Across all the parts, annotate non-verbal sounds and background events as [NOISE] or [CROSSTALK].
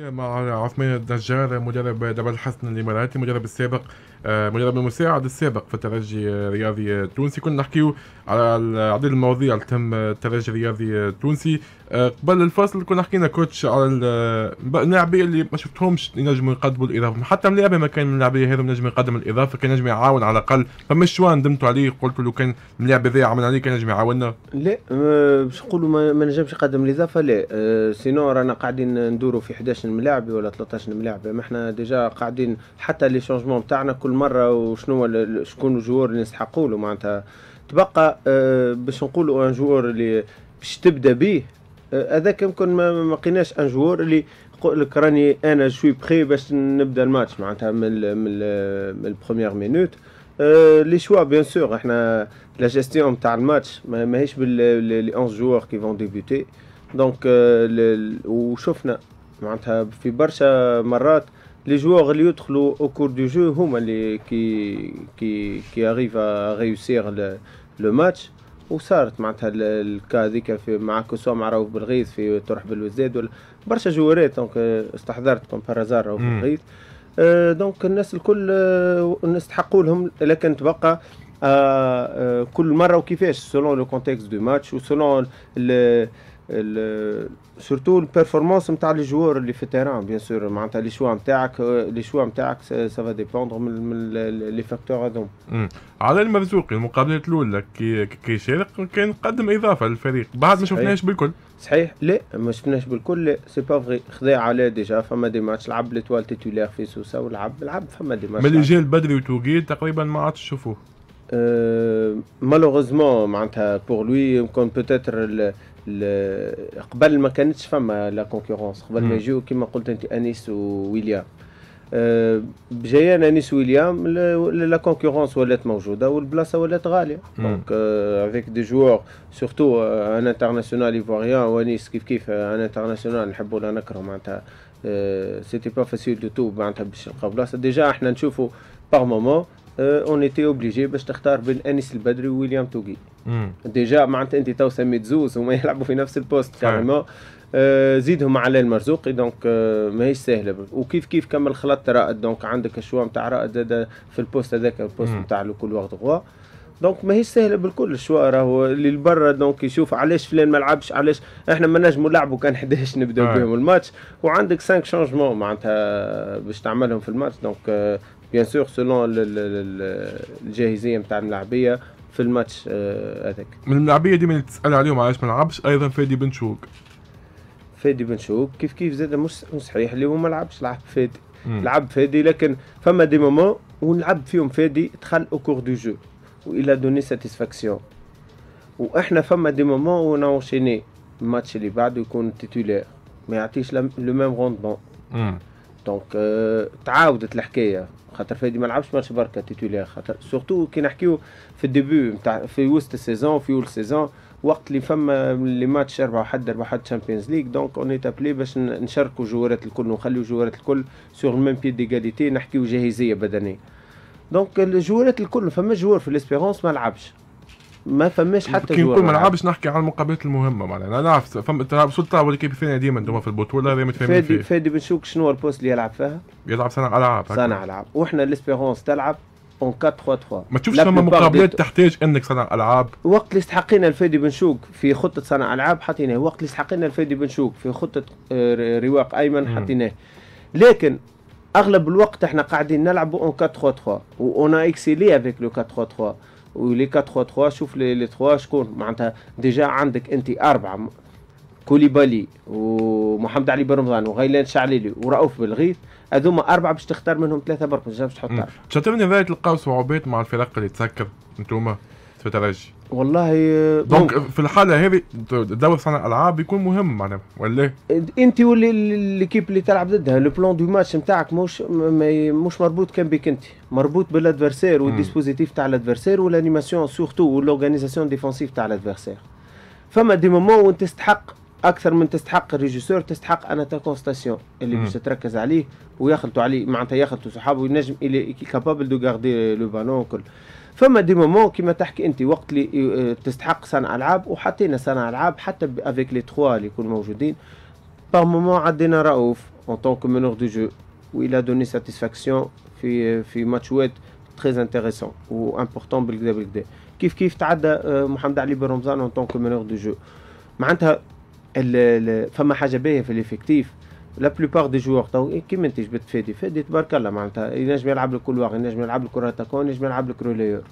مع عثمان النجار مدرب دبل حسن الاماراتي مدرب السابق آه، مدرب المساعد السابق في الترجي الرياضي التونسي كنا نحكيو على عدد المواضيع اللي تم الترجي الرياضي التونسي آه، قبل الفصل كنا حكينا كوتش على اللاعبين اللي ما شفتهمش ينجموا يقدموا الاضافه حتى ملاعبه ما كان من اللاعبين هذو نجم يقدم الاضافه كان نجم يعاون على الاقل فمش شوان ندمتوا عليه قلت لو كان الملاعب هذا عمل عليه كان نجم يعاوننا لا آه، باش نقولوا ما نجمش يقدم الاضافه لا سينو رانا قاعدين ندوروا في 11 12 ملاعبي ولا 13 ملاعبي ما احنا ديجا قاعدين حتى لي شونجمون تاعنا كل مره وشنو شكون الجوار اللي نسحقوا له معناتها تبقى أه باش نقولوا ان جوار اللي باش تبدا به آه، هذاك يمكن ما لقيناش ان جوار اللي يقول لك راني انا شوي بخي باش نبدا الماتش معناتها من من, من البروميير مينوت آه، لي شوا بيان سور احنا لا جيستيون تاع الماتش ماهيش باللي 11 جوار كي فون ديبوتي دونك وشفنا معناتها في برشا مرات لي جوغ اللي يدخلوا او كور دو جو هما اللي كي كي كي اريف ريوسير لو ماتش وصارت معناتها الكا هذيك مع كوسوا مع رؤوف بالغيث في طرح بالوزاد برشا جوارات دونك استحضرت بارازار رؤوف بالغيث دونك euh، الناس الكل الناس نستحقوا لهم لكن تبقى آه، آه، كل مره وكيفاش سولون لو كونتكست دو ماتش وسولون سورتو البيرفورمانس نتاع لي جوار اللي في التيران بيان سور معناتها لي شوا نتاعك لي شوا نتاعك سافا ديبوندر من, من لي فاكتور هذوم على المرزوقي المقابلة الاولى كي كي شارك كان قدم اضافه للفريق بعد ما شفناهش بالكل صحيح لا ما شفناش بالكل لا سي با فغي خذا عليه ديجا فما دي ماتش لعب ليتوال تيتولير في سوسه ولعب لعب فما دي ماتش ملي جا البدري وتوقيت تقريبا ما عادش تشوفوه مالوغوزمون معناتها بور لوي كون بوتيتر قبل ما كانتش فما لا كونكورونس قبل ما يجيو كيما قلت انت انيس وويليام بجيان euh، انيس ويليام لا كونكورونس ولات موجوده والبلاصه ولات غاليه دونك افيك دي جوار سورتو ان انترناسيونال ايفواريان وانيس كيف كيف ان انترناسيونال نحبو ولا نكره معناتها سيتي با فاسيل دو تو معناتها باش نلقاو بلاصه ديجا احنا نشوفو باغ مومون اون ايتي اوبليجي باش تختار بين انيس البدري وويليام توغي ديجا معناتها انت تو سميت زوز هما [LAUGHS] يلعبوا في نفس البوست كاريمون أه، زيدهم على المرزوقي دونك أه، ماهيش سهله وكيف كيف كمل خلط رائد دونك عندك الشوا نتاع رائد زاد في البوست هذاك البوست نتاع لو كل وقت غوا دونك ماهيش سهله بالكل الشوا راهو اللي لبرا دونك يشوف علاش فلان ما لعبش علاش احنا ما نجمو نلعبوا كان 11 نبداو بهم الماتش وعندك 5 شونجمون معناتها باش تعملهم في الماتش دونك بيان سور سولون الجاهزيه نتاع الملاعبيه في الماتش آه، هذاك من الملاعبيه ديما تسال عليهم علاش ما لعبش ايضا فادي بن شوك فادي بن شوك كيف كيف زاد مش صحيح اللي هو ما لعبش لعب فادي لعب فادي لكن فما دي مومون ونلعب فيهم فادي دخل او كور دو جو والى دوني ساتيسفاكسيون واحنا فما دي مومون ونا اونشيني الماتش اللي بعده يكون تيتولير ما يعطيش لو ميم روندمون دونك أه euh, تعاودت الحكايه خاطر فادي ما لعبش ماتش بركه تيتولير خاطر سورتو كي نحكيو في الديبي نتاع في وسط السيزون في اول السيزون وقت اللي فما لي ماتش ربع حد ربع حد تشامبيونز ليغ دونك اون ايتابلي باش نشاركوا جوارات الكل ونخليو جوارات الكل سور الميم بيد ديغاليتي نحكيو جاهزيه بدنيه دونك الجوارات الكل فما جوار في ليسبيرونس ما لعبش ما فماش حتى كي نقول ما نلعبش نحكي على المقابلات المهمه معناها نعرف فما تلعب سلطه ولا كيف فينا ديما انتم في البطوله هذا متفاهمين فيه فادي بنشوك شنو البوست اللي يلعب فيها يلعب صانع العاب صانع العاب وحنا ليسبيرونس تلعب اون 4 3 3 ما تشوفش فما مقابلات تحتاج انك صانع العاب وقت اللي استحقينا الفادي بنشوك في خطه صانع العاب حطيناه وقت اللي استحقينا الفادي بنشوك في خطه آه، رواق ايمن حطيناه لكن اغلب الوقت احنا قاعدين نلعبوا اون 4 3 3 وانا اكسيلي افيك لو 4 3 3 ولي 4 3 3 شوف لي 3 شكون معناتها ديجا عندك انت اربعه كوليبالي ومحمد علي بن رمضان وغيلان شعليلي ورؤوف بالغيث هذوما اربعه باش تختار منهم ثلاثه برك مش باش تحط اربعه. شتمني ذلك تلقاو صعوبات مع الفرق اللي تسكر انتوما في الترجي. والله آه، دونك في الحاله هذه دور صانع الالعاب يكون مهم معناها ولا انت واللي الكيب اللي تلعب ضدها لو بلون دو ماتش نتاعك مش مش مربوط كان بك انت مربوط بالادفيرسير والديسبوزيتيف تاع الادفيرسير والانيماسيون سورتو والاورغانيزاسيون ديفونسيف تاع الادفيرسير فما دي مومون وانت تستحق اكثر من تستحق الريجيسور تستحق انا تكونستاسيون اللي باش تركز عليه ويخلطوا عليه معناتها يخلطوا صحابه ينجم الي كابابل دو غاردي لو بالون كل فما دي مومون كيما تحكي انت وقت اللي آه، تستحق صنع العاب وحطينا صنع العاب حتى افيك لي تخوا اللي يكونوا موجودين باغ مومون عدينا رؤوف اون طونك مونور دو جو ويلا دوني ساتيسفاكسيون في في ماتشوات تري انتريسون وامبورتون بالكدا بالكدا كيف كيف تعدى آه، محمد علي بن رمضان اون طونك مونور دو جو معناتها فما حاجه باهيه في ليفيكتيف لا بلوبار دي جوار تو كيما انت جبت فادي فادي تبارك الله معناتها ينجم يلعب لك كلواغ ينجم يلعب لك كره تاكون ينجم يلعب لك روليور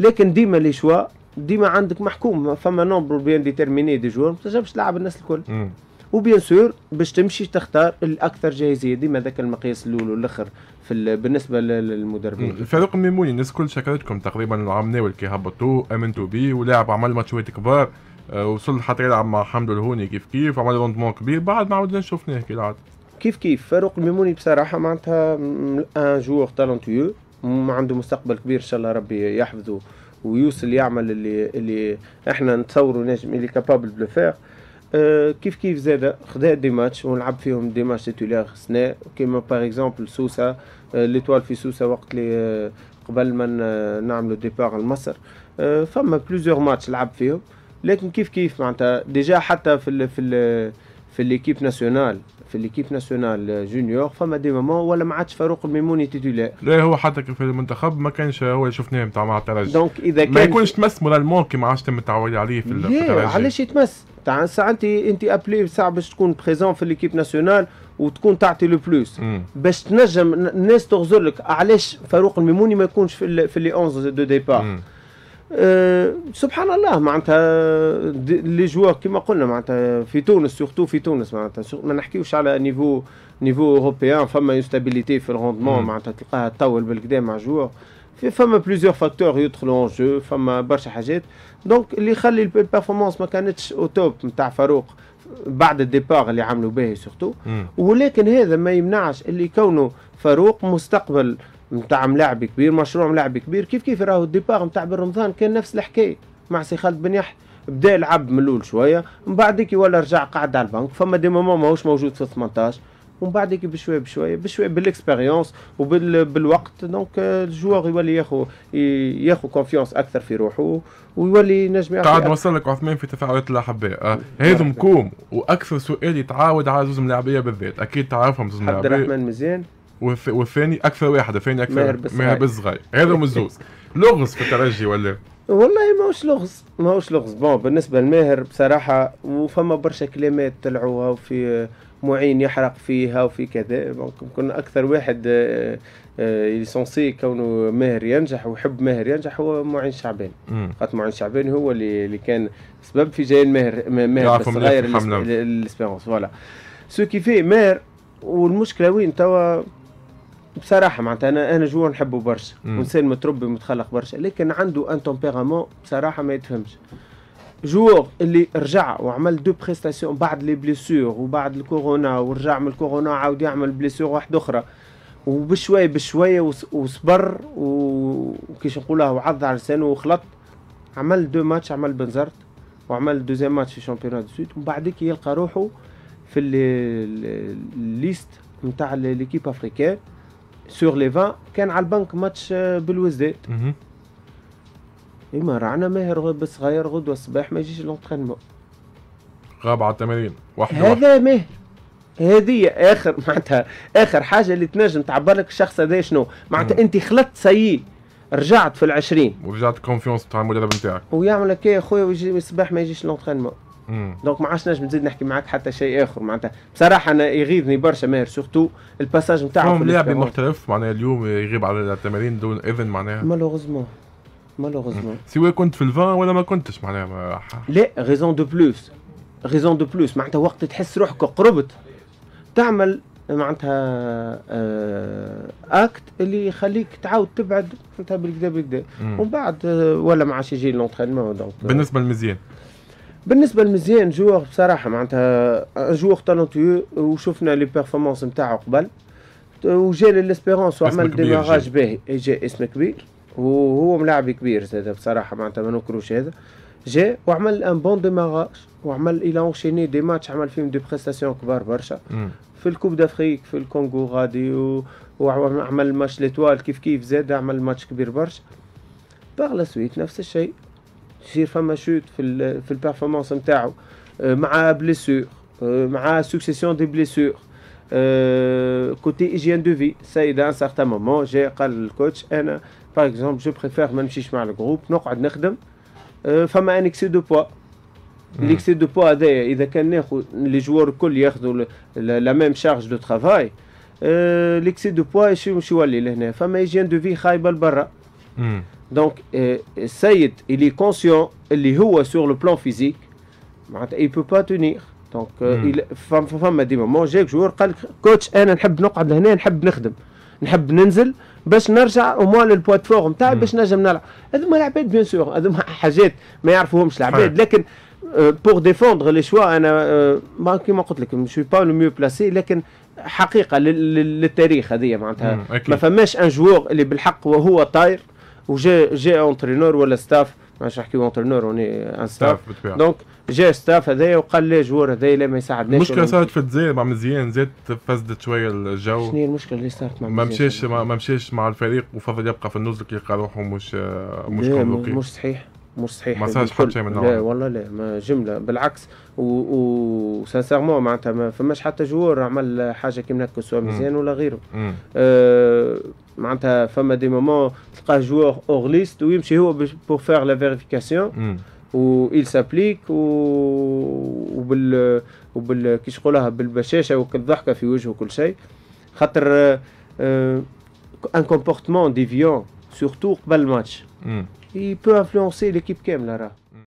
لكن ديما لي شوا ديما عندك محكوم فما نومبر بيان ديترميني دي جوار ما تنجمش تلعب الناس الكل مم. وبيان سور باش تمشي تختار الاكثر جاهزيه ديما ذاك المقياس الاول والاخر في بالنسبه للمدربين فاروق ميموني الناس كل شكرتكم تقريبا العام ناول كي هبطوا امنتوا به ولاعب عمل ماتشات كبار آه، وصل حتى يلعب مع حمد الهوني كيف كيف عمل روندمون كبير بعد ما عودنا شفناه كي لعب كيف كيف فاروق الميموني بصراحه معناتها ان جور تالونتيو عنده مستقبل كبير ان شاء الله ربي يحفظه ويوصل يعمل اللي اللي احنا نتصوروا نجم اللي كابابل دو فير كيف كيف زاد خذا دي ماتش ونلعب فيهم دي ماتش تيتولير سنا كيما باغ اكزومبل سوسه أه ليتوال في سوسه وقت اللي آه، قبل ما نعملوا ديبار لمصر آه، فما بليزيور ماتش لعب فيهم لكن كيف كيف معناتها ديجا حتى في الـ في الـ في ليكيب ناسيونال في ليكيب ناسيونال جونيور فما دي مومون ولا ما عادش فاروق الميموني تيتولير لا هو حتى في المنتخب ما كانش هو شفناه نتاع مع الترجي دونك اذا كان ما يكونش تمس مورالمون كي ما عادش تم التعويض عليه في الترجي علاش يتمس تاع ساعه انت انت ابلي ساعه باش تكون بريزون في ليكيب ناسيونال وتكون تعطي لو بلوس باش تنجم الناس تغزر لك علاش فاروق الميموني ما يكونش في, في لي 11 دو ديبار أه سبحان الله معناتها لي جوار كيما قلنا معناتها في تونس سورتو في تونس معناتها ما نحكيوش على نيفو نيفو اوروبيان فما يستابيليتي في الروندمون معناتها تلقاها تطول بالكدا مع جوار في فما بليزيور فاكتور يدخلوا اون جو فما برشا حاجات دونك اللي يخلي البيرفورمانس ما كانتش او توب نتاع فاروق بعد الديبار اللي عملوا به سورتو ولكن هذا ما يمنعش اللي كونه فاروق مستقبل نتاع ملاعب كبير مشروع ملاعب كبير كيف كيف راهو الديبار نتاع بن رمضان كان نفس الحكايه مع سي خالد بن يحيى بدا يلعب من الاول شويه من بعد كي ولا رجع قعد على البنك فما دي مومون ماهوش موجود في 18 ومن بعد كي بشويه بشويه بشويه بالاكسبيريونس وبالوقت دونك الجوار يولي ياخو ياخو كونفيونس اكثر في روحه ويولي نجم قاعد نوصل لك عثمان في تفاعلات اللاعب هذم آه، هذا مكوم واكثر سؤال يتعاود على زوز ملاعبيه بالذات اكيد تعرفهم زوز ملاعبيه عبد الرحمن مزيان والثاني اكثر واحد الثاني اكثر ماهر بالصغير ماهر هذا الزوز [LAUGHS] لغز في الترجي ولا والله ماهوش لغز ماهوش لغز بون بالنسبه لماهر بصراحه وفما برشا كلمات طلعوها وفي معين يحرق فيها وفي كذا كنا اكثر واحد ليسونسي آه، آه، كونه ماهر ينجح ويحب ماهر ينجح هو معين شعبان خاطر معين شعبان هو اللي, اللي كان سبب في جاي ماهر ماهر الصغير الاسبيرونس فوالا سو كيفي ماهر والمشكله وين توا بصراحه معناتها انا انا جوا نحبه برشا وانسان متربي متخلق برشا لكن عنده ان تومبيرامون بصراحه ما يتفهمش جوغ اللي رجع وعمل دو بريستاسيون بعد لي بليسور وبعد الكورونا ورجع من الكورونا عاود يعمل بليسور واحده اخرى وبشويه بشويه وصبر وكيش نقولها وعض على لسانه وخلط عمل دو ماتش عمل بنزرت وعمل دوزيام ماتش في شامبيون دو سويت ومن بعدك يلقى روحه في الليست نتاع ليكيب افريكان سور لي 20 كان على البنك ماتش آه، بالوزداد اما رانا ماهر بالصغير غدوه الصباح ما يجيش لونترينمون غاب على التمارين واحد هذا ماهر هذه اخر [LAUGHS] معناتها اخر حاجه اللي تنجم تعبر لك الشخص هذا شنو معناتها انت خلطت سي رجعت في العشرين ورجعت كونفيونس تاع المدرب نتاعك ويعمل لك يا خويا ويجي الصباح ما يجيش لونترينمون دونك ما عادش نجم نزيد نحكي معاك حتى شيء اخر معناتها بصراحه انا يغيظني برشا ماهر سورتو الباساج نتاعو لاعب محترف معناها اليوم يغيب على التمارين دون اذن معناها مالوغوزمون مالوغوزمون سواء كنت في الفان ولا ما كنتش معناها لا غيزون دو بلوس غيزون دو بلوس معناتها وقت تحس روحك قربت تعمل معناتها آه اكت اللي يخليك تعاود تبعد معناتها بالكدا بالكدا ومن بعد آه، ولا ما عادش يجي لونترينمون دونك آه. بالنسبه للمزيان بالنسبه لمزيان جوار بصراحه معناتها جوار تالونتيو وشفنا لي بيرفورمانس نتاعو قبل وجا للاسبيرونس وعمل ديماراج باهي جا اسم كبير وهو ملاعب كبير زاد بصراحه معناتها ما نكروش هذا جا وعمل ان بون ديماراج وعمل الى اونشيني دي ماتش عمل فيهم دي بريستاسيون كبار برشا في الكوب دافريك في الكونغو غادي و... وعمل ماتش ليتوال كيف كيف زاد عمل ماتش كبير برشا باغ لا سويت نفس الشيء يصير فما شوت في الـ في البيرفورمانس نتاعو آه، مع بليسور آه، مع سوكسيسيون دي بليسور كوتي ايجيان دو في سيد ان سارتان مومون جا قال للكوتش انا باغ اكزومبل جو بريفير ما نمشيش مع الجروب نقعد نخدم آه، فما ان اكسي دو بوا ليكسي دو بوا هذايا اذا كان ناخذ لي جوار الكل ياخذوا لا ميم شارج دو ترافاي ليكسي دو بوا شو يولي لهنا فما ايجيان دو في خايبه لبرا hmm. دونك السيد اللي كونسيون اللي هو سور لو بلان فيزيك معناتها اي بو با تونيغ دونك فما ديما مون جاك جوار قال لك كوتش انا نحب نقعد هنا نحب نخدم نحب ننزل باش نرجع او موان للبوا فورم تاعي باش نجم نلعب هذوما العباد بيان سور هذوما حاجات ما يعرفوهمش العباد لكن بور ديفوندغ لي شوا انا ما كيما قلت لك مش با لو ميو بلاسي لكن حقيقه للتاريخ هذه معناتها ما فماش ان جوور اللي بالحق وهو طاير وجا جا اونترينور ولا ستاف مانيش نحكيو اونترينور هوني ان ستاف دونك جا ستاف هذايا وقال لي جوار هذايا لا ما يساعدناش المشكله صارت في الجزائر مع مزيان زاد فسدت شويه الجو شنو هي المشكله اللي صارت مع ما مشاش ما مشاش مع الفريق وفضل يبقى في النزل كي قال روحه مش مش مش صحيح مش صحيح ما صارش حتى شيء من لا والله لا ما جمله بالعكس وسانسيرمون معناتها ما فماش حتى جوار عمل حاجه كيما هكا سواء مزيان ولا غيره آه معناتها فما دي مومون تلقاه جوار اور ليست ويمشي هو بور فيغ لا فيريفيكاسيون ويل سابليك و... وبال وبال كيش قولها بالبشاشه وكالضحكه في وجهه كل شيء خاطر ان كومبورتمون ديفيون سورتو قبل الماتش il peut influencer l'équipe Kemlara.